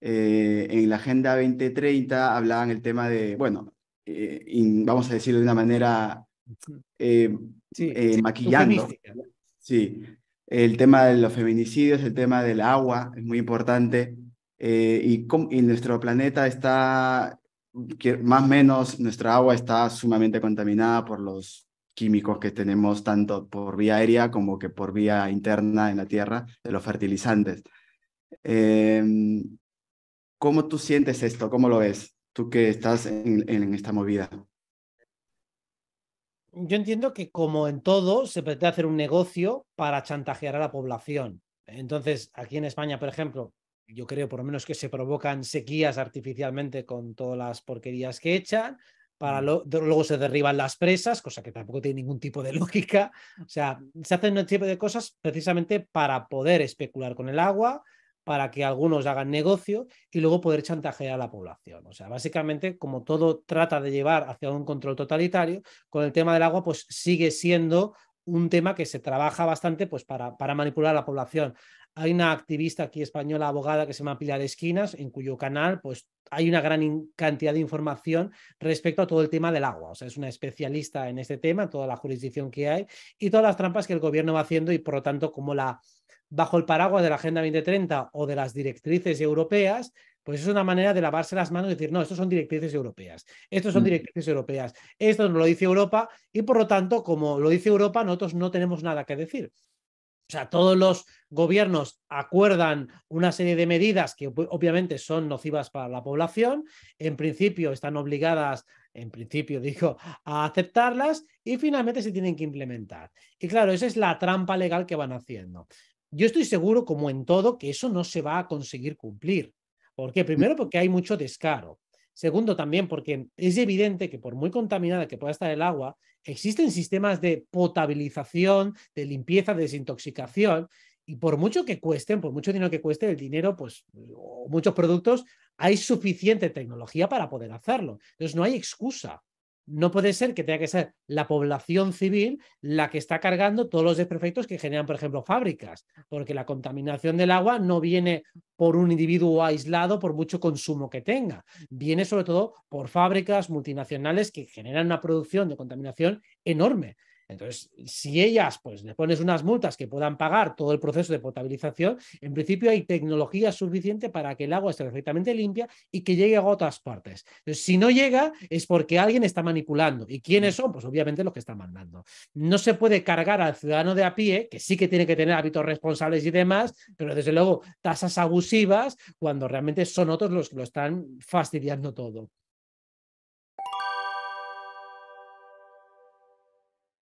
Eh, en la Agenda 2030 hablaban el tema de, bueno, eh, vamos a decirlo de una manera eh, eh, sí, maquillando. Sí, el tema de los feminicidios, el tema del agua es muy importante y, nuestro planeta está, más o menos nuestra agua está sumamente contaminada por los químicos que tenemos tanto por vía aérea como que por vía interna en la tierra de los fertilizantes. Eh, ¿Cómo tú sientes esto? ¿Cómo lo ves? Tú que estás en, esta movida. Yo entiendo que como en todo, se pretende hacer un negocio para chantajear a la población. Entonces, aquí en España, por ejemplo, yo creo por lo menos que se provocan sequías artificialmente con todas las porquerías que echan, para mm. luego se derriban las presas, cosa que tampoco tiene ningún tipo de lógica. O sea, se hacen un tipo de cosas precisamente para poder especular con el agua, para que algunos hagan negocio y luego poder chantajear a la población. O sea, básicamente, como todo trata de llevar hacia un control totalitario, con el tema del agua, pues sigue siendo un tema que se trabaja bastante pues, para, para manipular a la población. Hay una activista aquí española, abogada, que se llama Pilar Esquinas, en cuyo canal pues, hay una gran cantidad de información respecto a todo el tema del agua. O sea, es una especialista en este tema, toda la jurisdicción que hay y todas las trampas que el gobierno va haciendo y, por lo tanto, como la, bajo el paraguas de la Agenda 2030 o de las directrices europeas, pues es una manera de lavarse las manos y decir, no, estos son directrices europeas, estos son mm. directrices europeas, esto no lo dice Europa y por lo tanto, como lo dice Europa, nosotros no tenemos nada que decir. O sea, todos los gobiernos acuerdan una serie de medidas que obviamente son nocivas para la población, en principio están obligadas, en principio digo, a aceptarlas y finalmente se tienen que implementar. Y claro, esa es la trampa legal que van haciendo. Yo estoy seguro, como en todo, que eso no se va a conseguir cumplir. ¿Por qué? Mm. Primero, porque hay mucho descaro. Segundo, también porque es evidente que por muy contaminada que pueda estar el agua, existen sistemas de potabilización, de limpieza, de desintoxicación, y por mucho que cuesten, por mucho dinero que cueste el dinero, pues o muchos productos, hay suficiente tecnología para poder hacerlo. Entonces, no hay excusa no puede ser que tenga que ser la población civil la que está cargando todos los desperfectos que generan, por ejemplo, fábricas, porque la contaminación del agua no viene por un individuo aislado, por mucho consumo que tenga, viene sobre todo por fábricas multinacionales que generan una producción de contaminación enorme. Entonces, si ellas pues, le pones unas multas que puedan pagar todo el proceso de potabilización, en principio hay tecnología suficiente para que el agua esté perfectamente limpia y que llegue a otras partes. si no llega, es porque alguien está manipulando. ¿Y quiénes mm. son? Pues obviamente los que están mandando. No se puede cargar al ciudadano de a pie, que sí que tiene que tener hábitos responsables y demás, pero desde luego tasas abusivas cuando realmente son otros los que lo están fastidiando todo.